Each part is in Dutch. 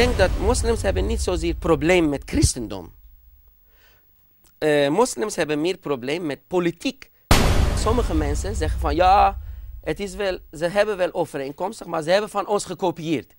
denk dat moslims hebben niet zozeer probleem met christendom. Eh, moslims hebben meer probleem met politiek. Sommige mensen zeggen van ja, het is wel, ze hebben wel overeenkomstig, maar ze hebben van ons gekopieerd.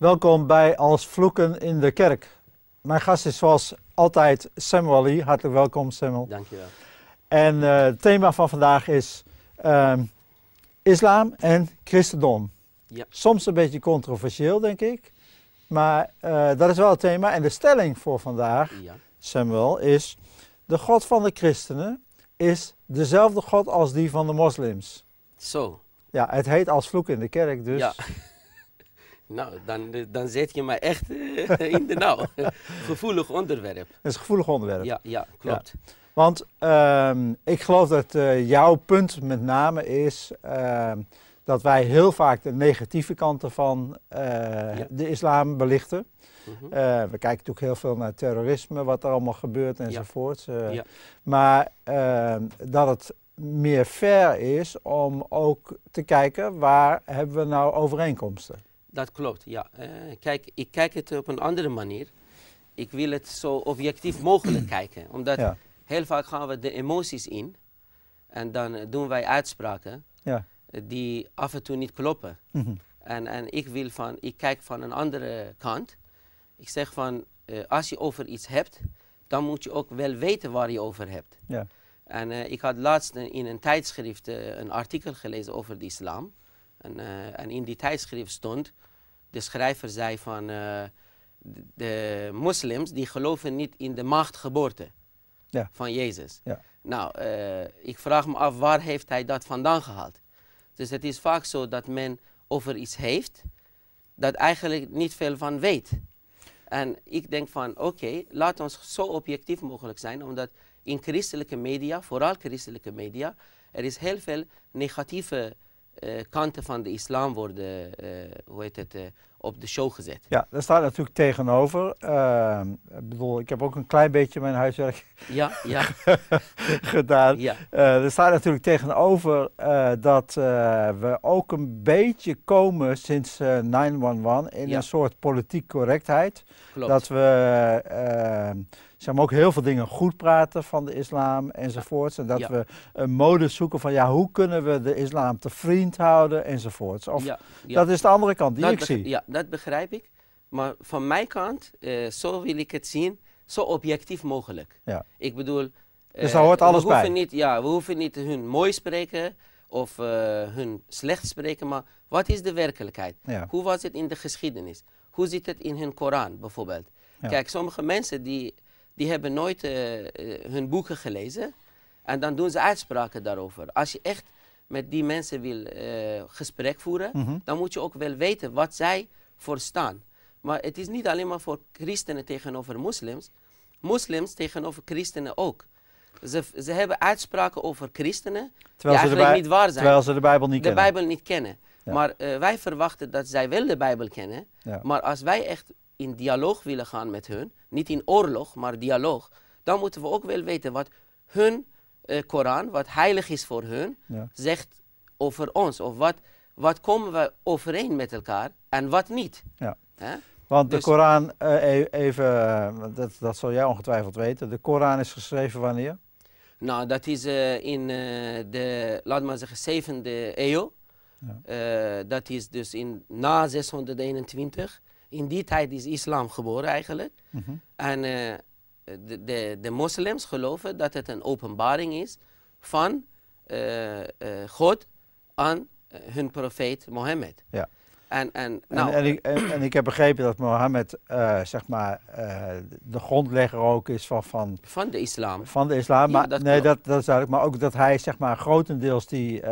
Welkom bij Als Vloeken in de Kerk. Mijn gast is zoals altijd Samuel Lee. Hartelijk welkom Samuel. wel. En eh, het thema van vandaag is ehm, islam en christendom. Ja. Soms een beetje controversieel denk ik. Maar eh, dat is wel het thema. En de stelling voor vandaag, Samuel, is... De God van de christenen is dezelfde God als die van de moslims. Zo. Ja, het heet als vloek in de kerk dus. Ja. Nou, dan, dan zet je mij echt eh, in de nauw. gevoelig onderwerp. Dat is een gevoelig onderwerp. Ja, ja klopt. Want ehm, ik geloof dat eh, jouw punt met name is ehm, dat wij heel vaak de negatieve kanten van eh, de islam belichten. Mhm. we kijken natuurlijk heel veel naar terrorisme, wat er allemaal gebeurt enzovoort. Ja. Maar ehm, dat het meer fair is om ook te kijken waar hebben we nou overeenkomsten. Dat klopt, ja. Eh, kijk, ik kijk het op een andere manier. Ik wil het zo objectief mogelijk kijken. Omdat heel vaak gaan we de emoties in. En dan eh, doen wij uitspraken ja. die af en toe niet kloppen. Mhm. en, en ik wil van, ik kijk van een andere kant. Ik zeg van, eh, als je over iets hebt, dan moet je ook wel weten waar je over hebt. Ja. En ik had laatst in een tijdschrift een artikel gelezen over de islam. Eh, en, in die tijdschrift stond, de schrijver zei van de, eh, de, moslims die geloven niet in de machtgeboorte ja. van Jezus. Ja. Nou, eh, ik vraag me af waar heeft hij dat vandaan gehaald? Dus het is vaak zo dat men over iets heeft dat eigenlijk niet veel van weet. En ik denk van oké, laat ons zo objectief mogelijk zijn, omdat in christelijke media, vooral christelijke media, er is heel veel negatieve eh, kanten van de islam worden, eh, hoe heet het, eh, op de show gezet. Ja, daar staat natuurlijk tegenover. Ehm, ik bedoel, ik heb ook een klein beetje mijn huiswerk ja, ja. gedaan. Ja. er staat natuurlijk tegenover dat we ook een beetje komen sinds 911 in een soort politiek correctheid. Klopt. Dat we ehm, ze hebben ook heel veel dingen goed praten van de islam enzovoorts. En dat we een mode zoeken van ja, hoe kunnen we de islam te vriend houden enzovoorts. Of dat is de andere kant die ik zie. Ja, dat begrijp ik. Maar van mijn kant, eh, zo wil ik het zien, zo objectief mogelijk. Ja. Ik bedoel... dus eh, alles bij? Niet, ja, we hoeven niet hun mooi spreken of eh, hun slecht spreken, maar wat is de werkelijkheid? Hoe was het in de geschiedenis? Hoe zit het in hun Koran bijvoorbeeld? Kijk, sommige mensen die die hebben nooit eh, eh, hun boeken gelezen. En dan doen ze uitspraken daarover. Als je echt met die mensen wil eh, gesprek voeren, mhm. dan moet je ook wel weten wat zij voor staan. Maar het is niet alleen maar voor christenen tegenover moslims. Moslims tegenover christenen ook. Ze, ze hebben uitspraken over christenen terwijl die eigenlijk niet waar zijn. Terwijl ze de Bijbel niet de kennen. Bijbel niet kennen. Maar wij verwachten dat zij wel de Bijbel kennen. Maar als wij echt in dialoog willen gaan met hun, niet in oorlog, maar dialoog, dan moeten we ook wel weten wat hun eh, Koran, wat heilig is voor hun, zegt over ons. Of wat, wat komen we overeen met elkaar en wat niet. Ja. Want de dus- Koran, eh, e-, even, eh, dat, dat zal jij ongetwijfeld weten, de Koran is geschreven wanneer? Nou, dat is in de, laat maar zeggen, zevende eeuw. Ja. dat is dus in, na 621. In die tijd is islam geboren eigenlijk. Mhm. En eh, de, de, de, moslims geloven dat het een openbaring is van eh, eh, God aan hun profeet Mohammed. Ja. En, en, nou, en, en, ik, en, ik heb begrepen dat Mohammed, zeg maar, de grondlegger ook is van, van... Van de islam. Van de islam, maar, dat nee, dat, dat is ik. Maar ook dat hij, zeg maar, grotendeels die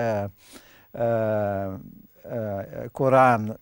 Koran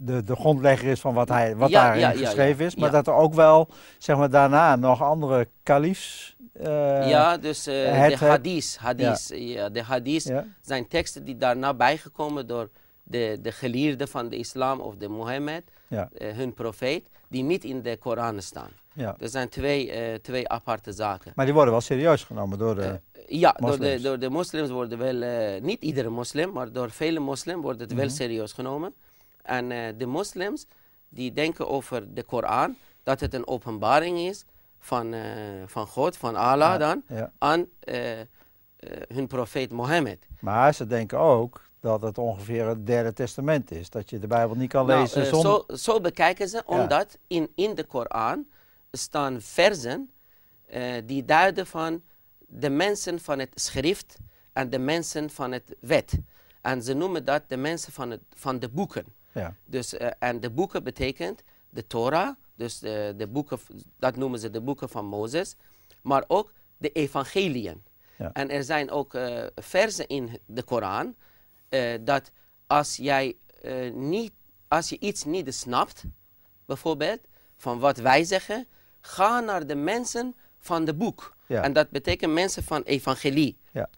de, de grondlegger is van wat, hij, wat ja, daarin geschreven is. Maar dat er ook wel, zeg maar, daarna nog andere kalifs... Uh, ja, dus eh, de hadith, hadith ja. de hadith zijn teksten die daarna bijgekomen door de, de geleerden van de islam of de Mohammed, eh, hun profeet, die niet in de Koran staan. Ja. Er zijn twee, twee aparte zaken. Maar die worden wel serieus genomen door de... Ja, door de, door de moslims worden wel, niet iedere moslim, maar door vele moslims wordt het wel mhm. serieus genomen. En eh, de moslims die denken over de Koran dat het een openbaring is van, eh, van God, van Allah dan, aan eh, hun profeet Mohammed. Maar ze denken ook dat het ongeveer het derde testament is. Dat je de Bijbel niet kan nou, lezen Zo, zo, bekijken ze, omdat in, in de Koran staan verzen die duiden van de mensen van het schrift en de mensen van het wet. En ze noemen dat de mensen van, van de boeken. Ja. Dus, eh, en de boeken betekent de Torah, dus de, de boeken, dat noemen ze de boeken van Mozes, maar ook de evangeliën. Ja. En er zijn ook uh, versen in de Koran eh, dat als, jij, niet, als je iets niet snapt, bijvoorbeeld van wat wij zeggen, ga naar de mensen van de boek. En dat betekent mensen van evangelie. Ja.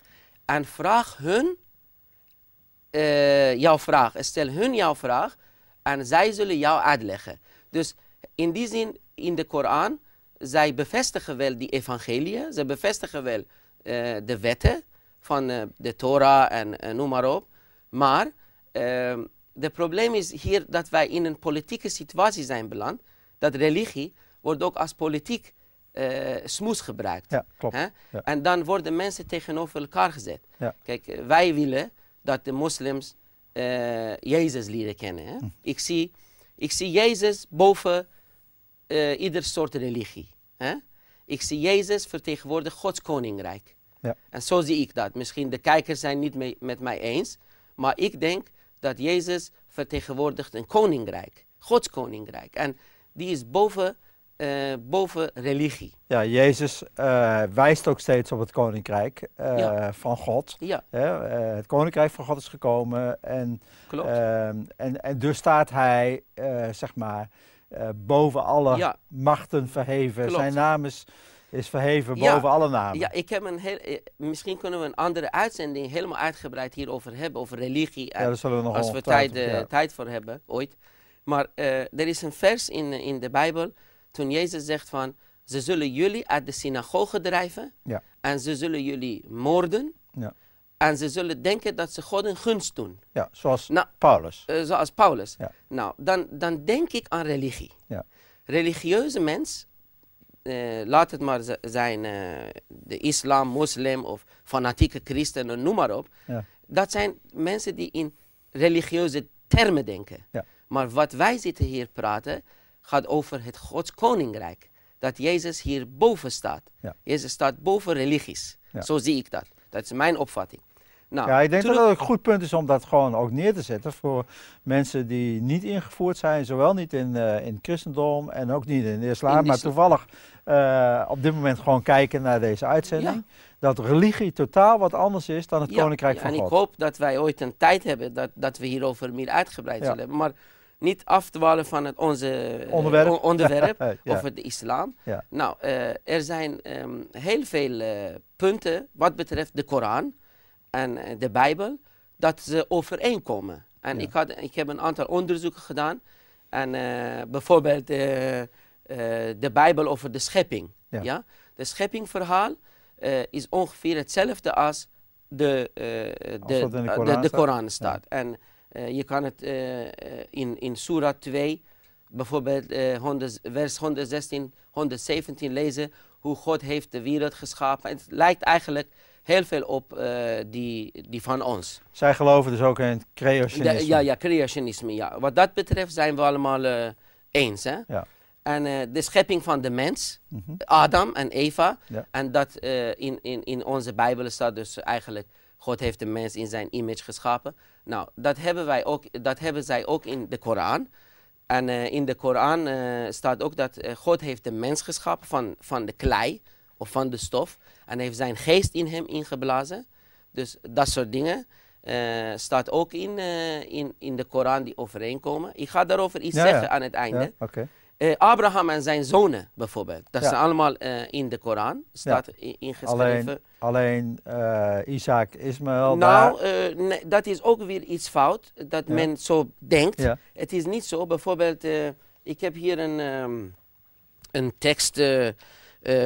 En vraag hun eh, jouw vraag, stel hun jouw vraag en zij zullen jou uitleggen. Dus in die zin, in de Koran, zij bevestigen wel die evangeliën, ze bevestigen wel eh, de wetten van eh, de Torah en noem maar op. Maar het ehm, probleem is hier dat wij in een politieke situatie zijn beland, dat religie wordt ook als politiek smoes gebruikt. Ja, klopt. Hè? En dan worden mensen tegenover elkaar gezet. Kijk, wij willen dat de moslims eh, Jezus leren kennen. Hm. Ik, zie, ik zie Jezus boven eh, ieder soort religie. Hè? Ik zie Jezus vertegenwoordigen Gods koninkrijk. Ja. En zo zie ik dat. Misschien de kijkers zijn niet mee, met mij eens, maar ik denk dat Jezus vertegenwoordigt een koninkrijk, Gods koninkrijk. En die is boven eh, boven religie. Ja, Jezus eh, wijst ook steeds op het koninkrijk eh, van God. Ja. het koninkrijk van God is gekomen en, Klopt. Ehm, en, en dus staat hij, zeg maar, boven alle machten verheven. Zijn naam is, is verheven boven alle namen. Ja, ik heb een heel, misschien kunnen we een andere uitzending helemaal uitgebreid hierover hebben, over religie. ja, daar zullen we nog als we tijd, tijd voor hebben, ooit. Maar er is een vers in, in de Bijbel toen Jezus zegt van, ze zullen jullie uit de synagoge drijven ja. en ze zullen jullie moorden. Ja. En ze zullen denken dat ze God een gunst doen. Ja, zoals nou, Paulus. Eh, zoals Paulus. Ja. Nou, dan, dan denk ik aan religie. Ja. Religieuze mens, eh, laat het maar zijn eh, de islam, moslim of fanatieke christenen, noem maar op. Ja. Dat zijn mensen die in religieuze termen denken. Maar wat wij zitten hier praten, gaat over het Gods koninkrijk. Dat Jezus hier boven staat. Jezus staat boven religies. Zo zie ik dat. Dat is mijn opvatting. Nou, ja, ik denk dat het een goed punt is om dat gewoon ook neer te zetten voor mensen die niet ingevoerd zijn, zowel niet in, eh, in christendom en ook niet in de islam, maar toevallig eh, op dit moment gewoon kijken naar deze uitzending. Dat religie totaal wat anders is dan het Koninkrijk van God. En ik hoop dat wij ooit een tijd hebben dat, dat we hierover meer uitgebreid zullen hebben. Maar niet afdwalen van het onze eh, onderwerp, of onderwerp over de islam. Nou, eh, er zijn ehm, heel veel eh, punten wat betreft de Koran en de Bijbel dat ze overeenkomen. En ik, had, ik heb een aantal onderzoeken gedaan. En bijvoorbeeld de Bijbel over de schepping. Ja. De scheppingverhaal is ongeveer hetzelfde als de, de, de, de, Koran staat. En eh, je kan het eh, eh, in, in Surah 2, bijvoorbeeld vers 116, 117 lezen, hoe God heeft de wereld geschapen. Het lijkt eigenlijk heel veel op die, die van ons. Zij geloven dus ook in het creationisme. ja, ja, creationisme, ja. Wat dat betreft zijn we allemaal eens, hè. Ja. En de schepping van de mens, mhm. Adam en Eva. En dat in, in, in onze Bijbel staat dus eigenlijk God heeft de mens in zijn image geschapen. Nou, dat hebben, wij ook, dat hebben zij ook in de Koran. En eh, in de Koran eh, staat ook dat eh, God heeft de mens geschapen van, van de klei of van de stof. En heeft zijn geest in hem ingeblazen. Dus dat soort dingen staat ook in, in, in de Koran die overeenkomen. Ik ga daarover iets zeggen aan het einde. Ja, eh, Abraham en zijn zonen bijvoorbeeld. Dat zijn allemaal eh, in de Koran. Staat ja. ingeschreven. Alleen, alleen uh, Isaac, Ismaël. Nou, eh, nee, dat is ook weer iets fout. Dat men zo denkt. Het is niet zo. Bijvoorbeeld, ik heb hier een, ehm, een tekst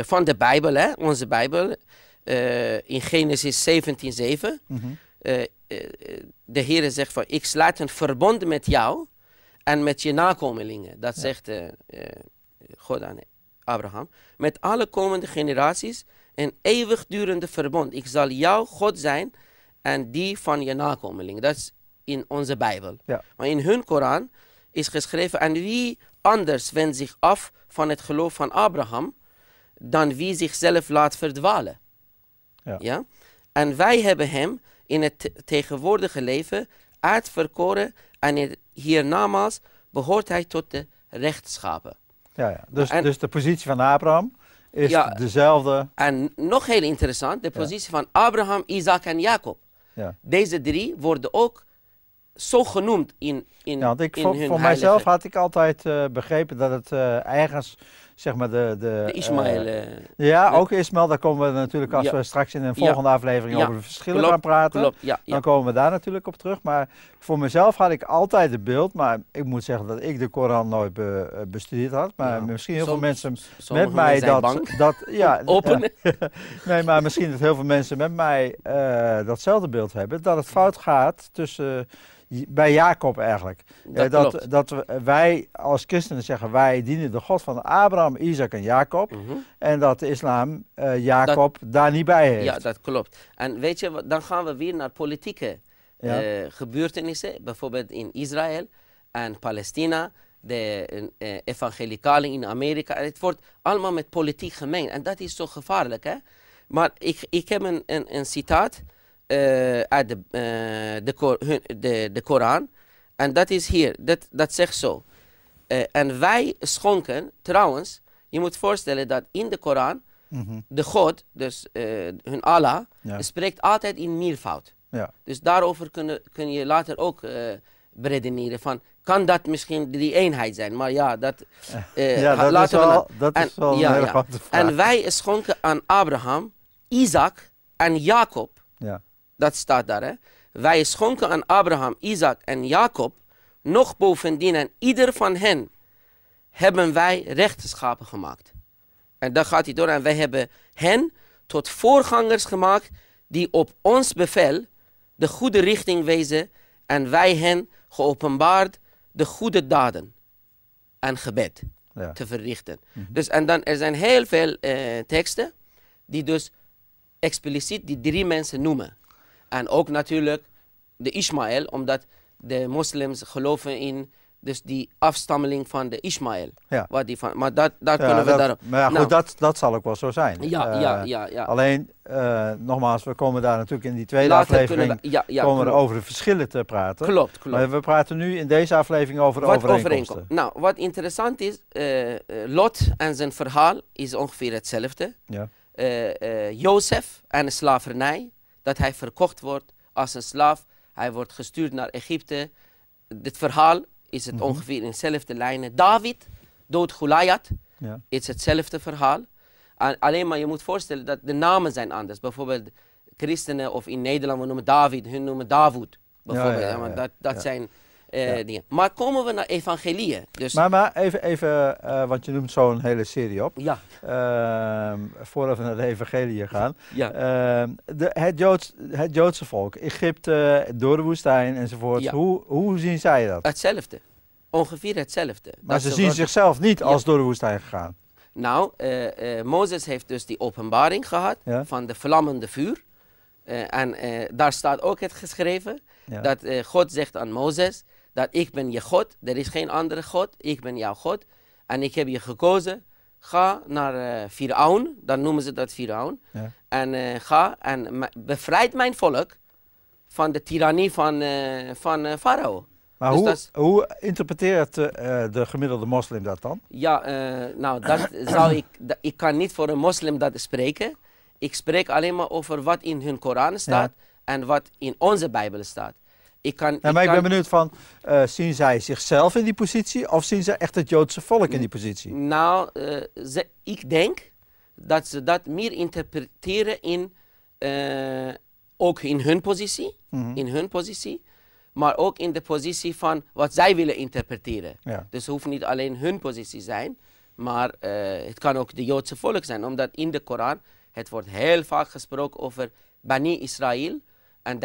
van de Bijbel. Hè, onze Bijbel. in Genesis 17:7. Mm de Heer zegt van, ik sluit een verbond met jou en met je nakomelingen. Dat zegt eh, eh, God aan Abraham. Met alle komende generaties een eeuwigdurende verbond. Ik zal jouw God zijn en die van je nakomelingen. Dat is in onze Bijbel. Maar in hun Koran is geschreven: en wie anders wendt zich af van het geloof van Abraham dan wie zichzelf laat verdwalen. Ja. ja? En wij hebben hem in het tegenwoordige leven uitverkoren en hiernamaals behoort hij tot de rechtschapen. Ja, ja. Dus, dus de positie van Abraham is ja, dezelfde. En nog heel interessant, de positie van Abraham, Isaac en Jacob. Ja. Deze drie worden ook zo genoemd in, in, ja, ik, in voor, mijzelf had ik altijd eh, begrepen dat het eh, ergens zeg maar de... De, de eh, Ismaël. Eh, ja, ook Ismaël. Daar komen we natuurlijk als we straks in een volgende aflevering over de verschillen gaan praten. dan komen we daar natuurlijk op terug. Maar voor mezelf had ik altijd het beeld, maar ik moet zeggen dat ik de Koran nooit eh, bestudeerd had. Maar misschien heel veel mensen met mij dat... dat ja, nee, maar misschien dat heel veel mensen met mij datzelfde beeld hebben. Dat het fout gaat tussen bij Jacob eigenlijk. Dat, eh, dat, dat, wij als christenen zeggen, wij dienen de God van Abraham, Isaac en Jacob. Mhm. En dat de islam eh, Jacob daar niet bij heeft. Ja, dat klopt. En weet je, dan gaan we weer naar politieke eh, gebeurtenissen. Bijvoorbeeld in Israël en Palestina. De evangelicalen in Amerika. Het wordt allemaal met politiek gemeen. En dat is zo gevaarlijk, hè? Maar ik, ik heb een, een, een citaat eh, uit de, eh, de, de, de Koran. En dat is hier, dat, dat zegt zo. Eh, en wij schonken, trouwens, je moet voorstellen dat in de Koran, mhm. de God, dus hun Allah, spreekt altijd in meervoud. Dus daarover kun, kun je later ook redeneren. van kan dat misschien die eenheid zijn? Maar ja, dat, ja, dat is wel, nou- dat en, is wel En wij schonken aan Abraham, Isaac en Jacob. Ja. Dat staat daar. Hè? Wij schonken aan Abraham, Isaac en Jacob, nog bovendien aan ieder van hen, hebben wij rechtschapen gemaakt. En dan gaat hij door en wij hebben hen tot voorgangers gemaakt die op ons bevel de goede richting wezen en wij hen geopenbaard de goede daden en gebed te verrichten. Mhm. Dus en dan er zijn heel veel eh, teksten die dus expliciet die drie mensen noemen. En ook natuurlijk de Ismaël, omdat de moslims geloven in dus die afstammeling van de Ismaël. Ja. Wat die van, maar dat, dat kunnen we dat, daarom... Maar goed, nou. dat, dat zal ook wel zo zijn. Ja, ja, eh, ja, Alleen, eh, nogmaals, we komen daar natuurlijk in die tweede aflevering... ja, komen we over de verschillen te praten. Klopt, klopt. Maar we praten nu in deze aflevering over de wat overeenkomsten. Nou, wat interessant is, eh, Lot en zijn verhaal is ongeveer hetzelfde. Ja. Jozef en de slavernij dat hij verkocht wordt als een slaaf. Hij wordt gestuurd naar Egypte. Dit verhaal is het mhm. ongeveer in dezelfde lijnen. David dood Goliath ja. is hetzelfde verhaal. Alleen maar je moet voorstellen dat de namen zijn anders. Bijvoorbeeld christenen of in Nederland, we noemen David, hun noemen David. Bijvoorbeeld. dat, dat zijn eh, maar komen we naar evangelieën. Dus maar, maar even, even eh, want je noemt zo'n hele serie op. Ja. Ehm, voordat we naar de evangelieën gaan. Ja. Ehm, de, het, Joods, het Joodse volk, Egypte, door de woestijn enzovoort. Hoe, hoe zien zij dat? Hetzelfde. Ongeveer hetzelfde. Maar ze, zien zichzelf niet als door de woestijn gegaan. Nou, eh, Mozes heeft dus die openbaring gehad van de vlammende vuur. en daar staat ook het geschreven. Dat God zegt aan Mozes, dat ik ben je God, er is geen andere God, ik ben jouw God en ik heb je gekozen. Ga naar uh, dan noemen ze dat Firaun. En eh, ga en bevrijd mijn volk van de tirannie van, uh, van Farao. Maar dus hoe, hoe interpreteert de gemiddelde moslim dat dan? Ja, nou, dat zou ik, ik kan niet voor een moslim dat spreken. Ik spreek alleen maar over wat in hun Koran staat en wat in onze Bijbel staat ik kan. Nou, maar ik, ben benieuwd van, eh, zien zij zichzelf in die positie of zien ze echt het Joodse volk in die positie? Nou, eh, ik denk dat ze dat meer interpreteren in, eh, ook in hun positie, mhm. in hun positie, maar ook in de positie van wat zij willen interpreteren. Dus het hoeft niet alleen hun positie zijn, maar het kan ook de Joodse volk zijn, omdat in de Koran het wordt heel vaak gesproken over Bani Israël. En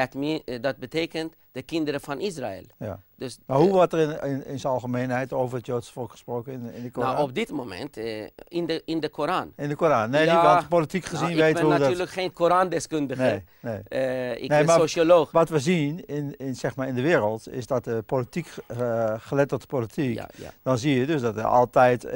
dat betekent de kinderen van Israël. Ja. Dus, maar hoe wordt er in, in, in, zijn algemeenheid over het Joodse volk gesproken in, in de Koran? Nou, op dit moment eh, in, de, in de Koran. In de Koran, nee, ja, want politiek gezien nou, weten hoe dat... Ik ben natuurlijk geen Korandeskundige. Nee, nee. Eh, ik ben socioloog. Wat we zien in, in, zeg maar in de wereld is dat de politiek, uh, gelet op de politiek, dan zie je dus dat er altijd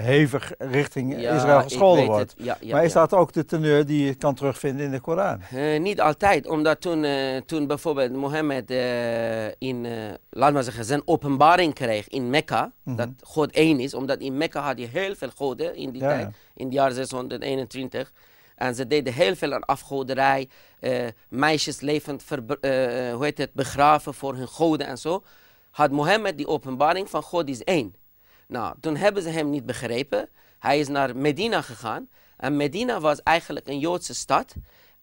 hevig richting Israël gescholden wordt. Het, maar is dat ook de teneur die je kan terugvinden in de Koran? niet altijd, omdat toen, toen bijvoorbeeld Mohammed eh, in eh, laat maar zeggen, zijn openbaring kreeg in Mekka, mhm. dat God één is, omdat in Mekka had je heel veel goden in die tijd, in het jaar 621. En ze deden heel veel aan afgoderij, eh, meisjes levend hoe heet het, begraven voor hun goden en zo. Had Mohammed die openbaring van God is één. Nou, toen hebben ze hem niet begrepen. Hij is naar Medina gegaan. En Medina was eigenlijk een Joodse stad.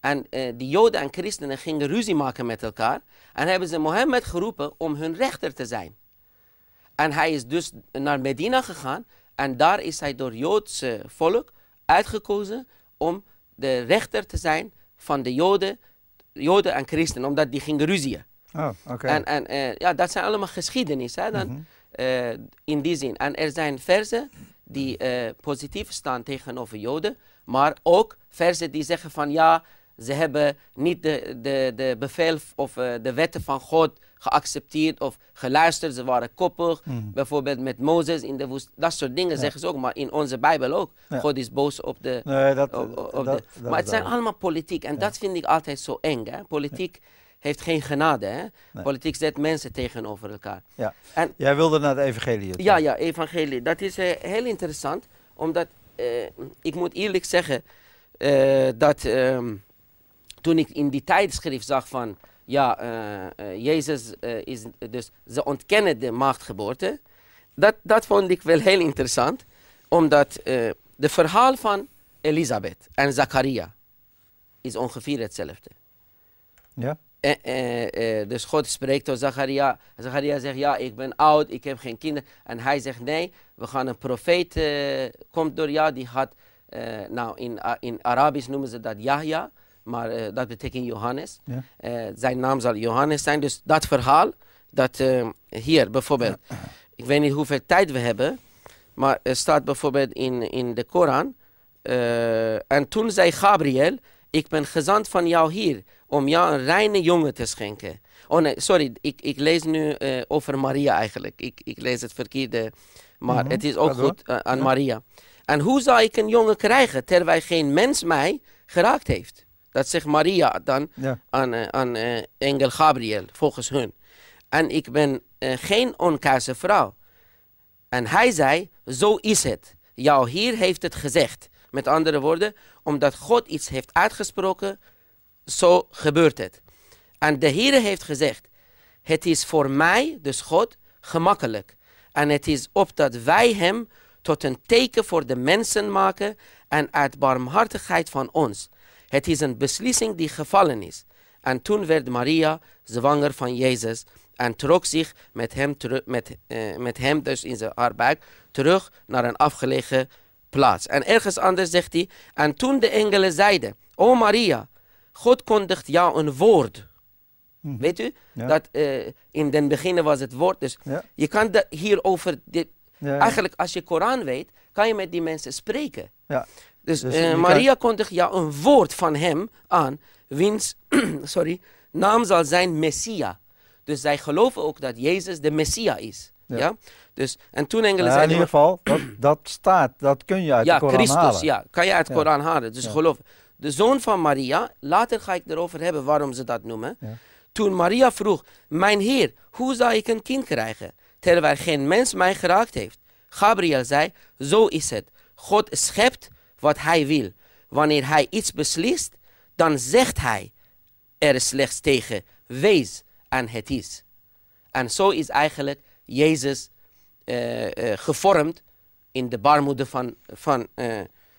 En uh, die Joden en christenen gingen ruzie maken met elkaar. En hebben ze Mohammed geroepen om hun rechter te zijn. En hij is dus naar Medina gegaan. En daar is hij door Joodse volk uitgekozen om de rechter te zijn van de Joden, Joden en christenen. Omdat die gingen ruzien. Oh, En, en eh, ja, dat zijn allemaal geschiedenissen. Mhm. Eh, in die zin. En er zijn verzen die positief staan tegenover Joden. Maar ook verzen die zeggen van ja, ze hebben niet de, de, de bevel of eh, de wetten van God geaccepteerd of geluisterd. Ze waren koppig. Mhm. Bijvoorbeeld met Mozes in de woest. Dat soort dingen zeggen ze ook. Maar in onze Bijbel ook. God is boos op de. Nee, dat, op, dat, maar het zijn allemaal politiek. En dat vind ik altijd zo eng. Hè? Politiek heeft geen genade. Hè? Politiek zet mensen tegenover elkaar. Ja. En, Jij wilde naar het evangelie. Ja, ja, evangelie. Dat is eh, heel interessant. Omdat eh, ik moet eerlijk zeggen dat. Ehm, toen ik in die tijdschrift zag van, ja, eh, eh, Jezus eh, is, dus ze ontkennen de maagdgeboorte. Dat, dat vond ik wel heel interessant, omdat de verhaal van Elisabeth en Zacharia is ongeveer hetzelfde. Ja. dus God spreekt tot Zacharia. Zacharia zegt, ja, ik ben oud, ik heb geen kinderen. En hij zegt, nee, we gaan een profeet, komt door jou, ja, die had, nou in, in Arabisch noemen ze dat Yahya. Maar eh, dat betekent Johannes. Eh, zijn naam zal Johannes zijn. Dus dat verhaal, dat eh, hier bijvoorbeeld, ik weet niet hoeveel tijd we hebben, maar er staat bijvoorbeeld in, in de Koran. en toen zei Gabriel, ik ben gezant van jou hier om jou een reine jongen te schenken. Oh nee, sorry, ik, ik lees nu over Maria eigenlijk. Ik, ik lees het verkeerde, maar mhm. het is ook goed aan Maria. En hoe zou ik een jongen krijgen terwijl geen mens mij geraakt heeft? Dat zegt Maria dan aan, eh, aan eh, engel Gabriel, volgens hun. En ik ben eh, geen onkaarse vrouw. En hij zei, zo is het. Jouw Heer heeft het gezegd. Met andere woorden, omdat God iets heeft uitgesproken, zo gebeurt het. En de Heer heeft gezegd, het is voor mij, dus God, gemakkelijk. En het is opdat wij hem tot een teken voor de mensen maken en uit barmhartigheid van ons. Het is een beslissing die gevallen is. En toen werd Maria zwanger van Jezus en trok zich met hem, met, eh, met hem dus in zijn arbeid, terug naar een afgelegen plaats. En ergens anders zegt hij, en toen de engelen zeiden, O Maria, God kondigt jou een woord. Hm. Weet u? Dat, eh, in den beginnen was het woord. Dus je kan hierover, dit, eigenlijk als je Koran weet, kan je met die mensen spreken. Ja. Dus, dus eh, Maria kan... ja een woord van hem aan, wiens sorry, naam zal zijn Messia. Dus zij geloven ook dat Jezus de Messia is. Ja. Dus, en toen engelen zeiden... In ieder geval, dat, dat, staat, dat kun je uit de Koran Christus, halen. Ja, Christus, kan je uit de Koran halen. Dus geloof. De zoon van Maria, later ga ik erover hebben waarom ze dat noemen. Toen Maria vroeg, mijn heer, hoe zal ik een kind krijgen? Terwijl geen mens mij geraakt heeft. Gabriel zei, zo is het. God schept wat hij wil. Wanneer hij iets beslist, dan zegt hij er slechts tegen, wees en het is. En zo is eigenlijk Jezus eh, eh, gevormd in de barmoede van... van eh,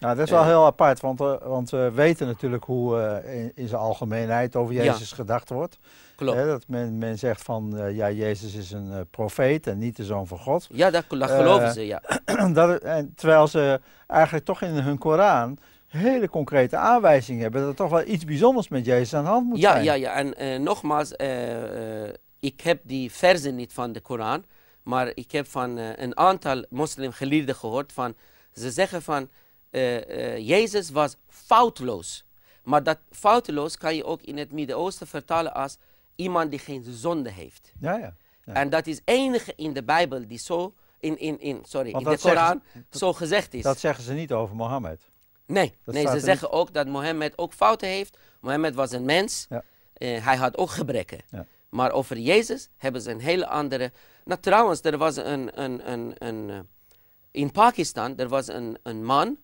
nou, dat is wel heel apart, want, want we weten natuurlijk hoe in, in zijn algemeenheid over Jezus gedacht wordt. Klopt. dat men, men zegt van, eh, ja, Jezus is een uh, profeet en niet de zoon van God. Ja, dat, geloven ze, ja. Eh, dat, en terwijl ze eigenlijk toch in hun Koran hele concrete aanwijzingen hebben dat er toch wel iets bijzonders met Jezus aan de hand moet ja, zijn. Ja, ja, en nogmaals, ik heb die verzen niet van de Koran, maar ik heb van een aantal moslimgeleerden gehoord van, ze zeggen van, Jezus was foutloos. Maar dat foutloos kan je ook in het Midden-Oosten vertalen als iemand die geen zonde heeft. Ja, ja, En dat is enige in de Bijbel die zo, in, in, in, sorry, in de Koran zo gezegd is. Dat zeggen ze niet over Mohammed. Nee, nee ze zeggen ook dat Mohammed ook fouten heeft. Mohammed was een mens. Ja. Eh, hij had ook gebreken. Ja. Maar over Jezus hebben ze een hele andere. Nou, trouwens, er was een. een, een, een eh, in Pakistan, er was een, een man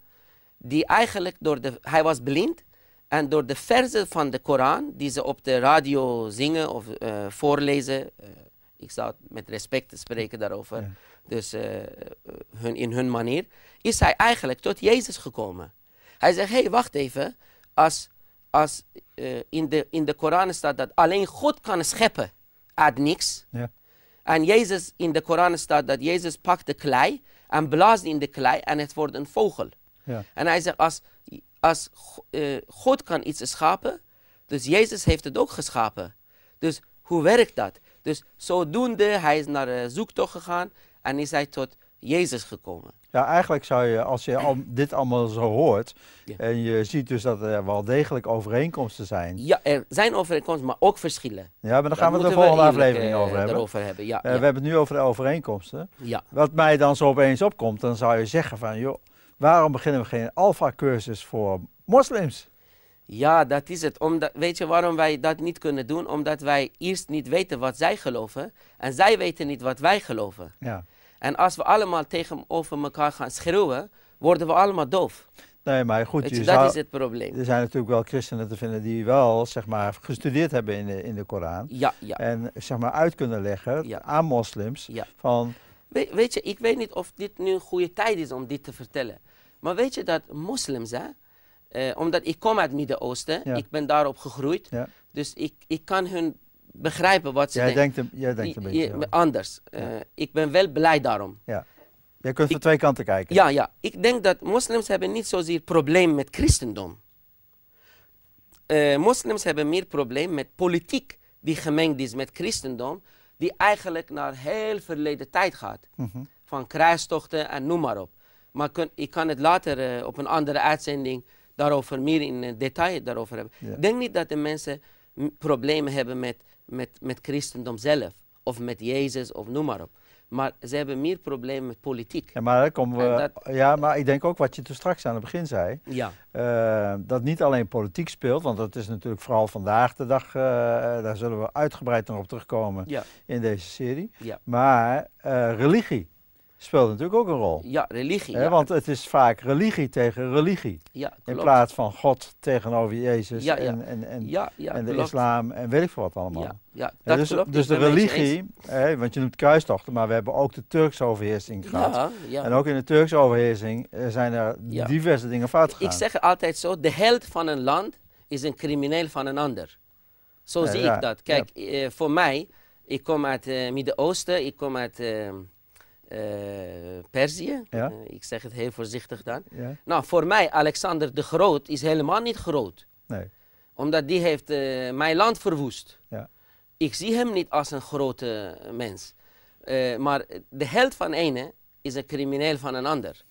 die eigenlijk door de. Hij was blind en door de verzen van de Koran, die ze op de radio zingen of eh, voorlezen, eh, ik zou met respect spreken daarover, dus eh, hun, in hun manier, is hij eigenlijk tot Jezus gekomen. Hij zegt, hé, hey, wacht even, als, als in, de, in de Koran staat dat alleen God kan scheppen uit niks. Ja. En Jezus, in de Koran staat dat Jezus pakt de klei en blaast in de klei en het wordt een vogel. Ja. En hij zegt, als als eh, God kan iets schapen, dus Jezus heeft het ook geschapen. Dus hoe werkt dat? Dus zodoende, hij is naar de eh, zoektocht gegaan en is hij tot Jezus gekomen. Ja, eigenlijk zou je, als je al, dit allemaal zo hoort, en je ziet dus dat er wel degelijk overeenkomsten zijn. Ja, er zijn overeenkomsten, maar ook verschillen. Ja, maar dan gaan we de volgende eh, aflevering over hebben. hebben. Ja, We hebben het nu over de overeenkomsten. Ja. Wat mij dan zo opeens opkomt, dan zou je zeggen van, joh, Waarom beginnen we geen alfa-cursus voor moslims? Ja, dat is het. Omdat, weet je waarom wij dat niet kunnen doen? Omdat wij eerst niet weten wat zij geloven en zij weten niet wat wij geloven. Ja. En als we allemaal tegenover elkaar gaan schreeuwen, worden we allemaal doof. Nee, maar goed, je, dat is het probleem. Er zijn natuurlijk wel christenen te vinden die wel zeg maar, gestudeerd hebben in de, in de Koran. Ja, ja. En zeg maar uit kunnen leggen aan moslims. Van... weet je, ik weet niet of dit nu een goede tijd is om dit te vertellen. Maar weet je dat moslims, hè? Eh, omdat ik kom uit het Midden-Oosten, ik ben daarop gegroeid. Dus ik, ik kan hun begrijpen wat ze jij denken. Denkt jij denkt een beetje anders. Eh, ik ben wel blij daarom. Ja. Jij kunt van twee kanten kijken. Ja, ja, ik denk dat moslims hebben niet zozeer probleem met christendom. Uh, moslims hebben meer probleem met politiek die gemengd is met christendom, die eigenlijk naar heel verleden tijd gaat. Mhm. Van kruistochten en noem maar op. Maar ik kan het later eh, op een andere uitzending daarover meer in eh, detail daarover hebben. Ik denk niet dat de mensen problemen hebben met, met, met christendom zelf. Of met Jezus of noem maar op. Maar ze hebben meer problemen met politiek. Ja, maar, kom we, ja, maar ik denk ook wat je toen straks aan het begin zei. Ja. Eh, dat niet alleen politiek speelt, want dat is natuurlijk vooral vandaag de dag. daar zullen we uitgebreid nog op terugkomen in deze serie. Ja. Maar religie speelt natuurlijk ook een rol. Ja, religie. Want het is vaak religie tegen religie. Ja, in plaats van God tegenover Jezus ja, en, en, en, de islam en weet ik veel wat allemaal. Ja, dat dus, klopt. dus de religie, want je noemt kruistochten, maar we hebben ook de Turks overheersing gehad. En ook in de Turkse overheersing eh, zijn er diverse dingen fout gegaan. Ik zeg altijd zo, de held van een land is een crimineel van een ander. Zo zie ik dat. Kijk, eh, voor mij, ik kom uit het eh, Midden-Oosten, ik kom uit uh, Perzië. Ja. Eh, ik zeg het heel voorzichtig dan. Ja. Nou, voor mij, Alexander de Groot is helemaal niet groot. Nee. Omdat die heeft eh, mijn land verwoest. Ja. Ik zie hem niet als een grote mens. maar de held van ene is een crimineel van een ander.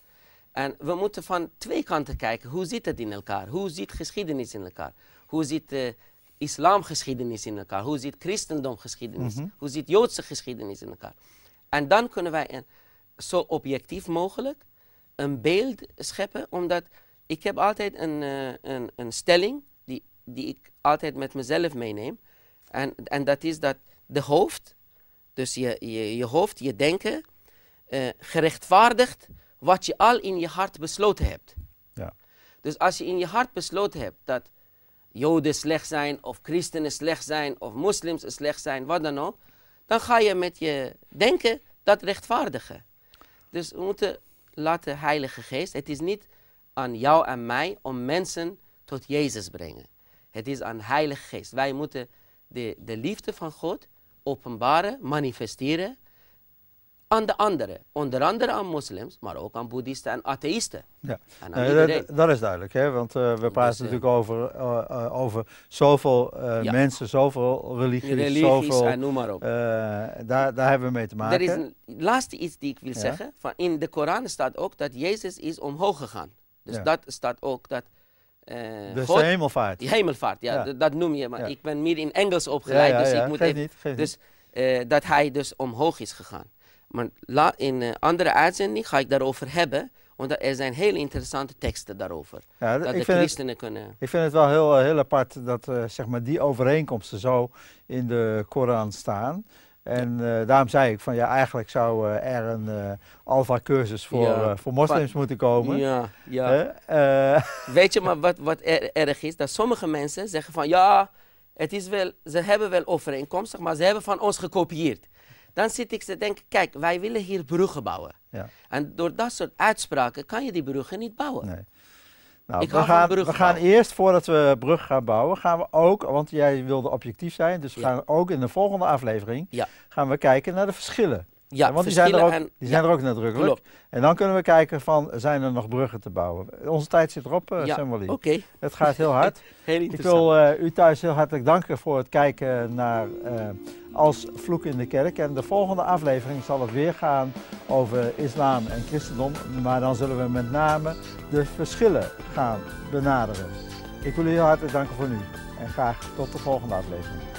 En we moeten van twee kanten kijken. Hoe zit het in elkaar? Hoe ziet geschiedenis in elkaar? Hoe ziet uh, islamgeschiedenis in elkaar? Hoe ziet christendomgeschiedenis? Mm Hoe ziet joodse geschiedenis in elkaar? En dan kunnen wij zo objectief mogelijk een beeld scheppen, omdat ik heb altijd een, eh, een, een stelling die, die ik altijd met mezelf meeneem. En, en dat is dat de hoofd, dus je, je, je hoofd, je denken, eh, gerechtvaardigt wat je al in je hart besloten hebt. Ja. Dus als je in je hart besloten hebt dat Joden slecht zijn, of christenen slecht zijn, of moslims slecht zijn, wat dan ook, dan ga je met je denken dat rechtvaardigen. Dus we moeten laten Heilige Geest, het is niet aan jou en mij om mensen tot Jezus brengen. Het is aan Heilige Geest. Wij moeten de, de liefde van God openbaren, manifesteren aan de anderen. Onder andere aan moslims, maar ook aan boeddhisten en atheïsten. Ja, eh, dat, is duidelijk. Hè? Want eh, we dus, praten eh, natuurlijk over, over zoveel mensen, zoveel religies. zoveel, en noem maar op. daar, daar hebben we mee te maken. Er is een laatste iets die ik wil zeggen. Van in de Koran staat ook dat Jezus is omhoog gegaan. Dus dat staat ook dat... de hemelvaart. Die hemelvaart, ja, dat noem je. Maar ik ben meer in Engels opgeleid, dus ik moet niet, dus dat hij dus omhoog is gegaan. Maar in een eh, andere uitzending ga ik daarover hebben. Want er zijn hele interessante teksten daarover. dat de christenen kunnen. Ik vind het wel heel, eh, heel apart dat eh, zeg maar die overeenkomsten zo in de Koran staan. En daarom zei ik van ja, eigenlijk zou er een uh, alfa-cursus voor, voor moslims moeten komen. Ja, ja. Weet je maar wat, wat er, erg is? Dat sommige mensen zeggen van ja, het is wel, ze hebben wel overeenkomsten, maar ze hebben van ons gekopieerd dan zit ik te denken, kijk, wij willen hier bruggen bouwen. Ja. En door dat soort uitspraken kan je die bruggen niet bouwen. Nee. Nou, we, gaan, we gaan eerst, voordat we brug gaan bouwen, gaan we ook, want jij wilde objectief zijn, dus we gaan ook in de volgende aflevering, ja. gaan we kijken naar de verschillen. Ja, want die zijn, er ook, zijn er ook nadrukkelijk. En dan kunnen we kijken van, zijn er nog bruggen te bouwen? Onze tijd zit erop, uh, ja, oké. Het gaat heel hard. heel Ik wil eh, u thuis heel hartelijk danken voor het kijken naar eh, Als Vloek in de Kerk. En de volgende aflevering zal het weer gaan over islam en christendom. Maar dan zullen we met name de verschillen gaan benaderen. Ik wil u heel hartelijk danken voor nu. En graag tot de volgende aflevering.